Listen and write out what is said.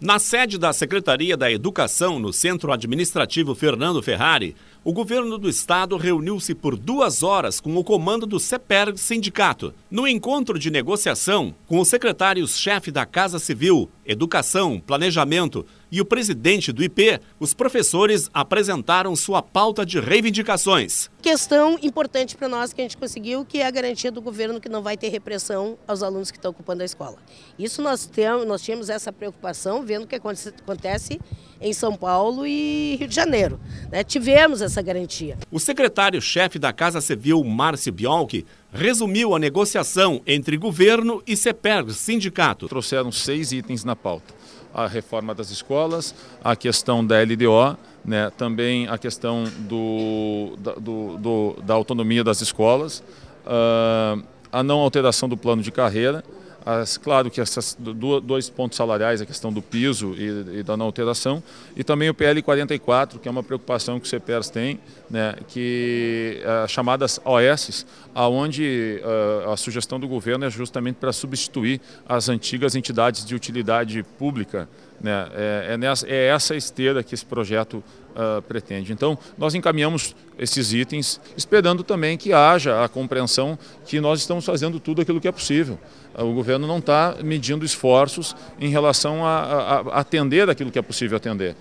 Na sede da Secretaria da Educação, no Centro Administrativo Fernando Ferrari, o governo do estado reuniu-se por duas horas com o comando do CEPERG Sindicato. No encontro de negociação, com os secretários-chefe da Casa Civil, Educação, Planejamento e o presidente do IP, os professores apresentaram sua pauta de reivindicações. Questão importante para nós que a gente conseguiu, que é a garantia do governo que não vai ter repressão aos alunos que estão ocupando a escola. Isso nós, temos, nós tínhamos essa preocupação vendo o que acontece em São Paulo e Rio de Janeiro. Né? Tivemos essa garantia. O secretário-chefe da Casa Civil, Márcio Bianchi, resumiu a negociação entre governo e CPERG, sindicato. Trouxeram seis itens na pauta. A reforma das escolas, a questão da LDO, né, também a questão do, da, do, do, da autonomia das escolas, uh, a não alteração do plano de carreira, as, claro que esses dois pontos salariais, a questão do piso e, e, da não alteração, e também o PL 44, que é uma preocupação que o CPERS tem, né, que eh, chamadas OS, aonde uh, a sugestão do governo é justamente para substituir as antigas entidades de utilidade pública. Né, é, é, nessa, é essa esteira que esse projeto Uh, pretende. Então, nós encaminhamos esses itens, esperando também que haja a compreensão que nós estamos fazendo tudo aquilo que é possível. Uh, o governo governo não está medindo esforços em relação a, a, a atender aquilo que é possível atender.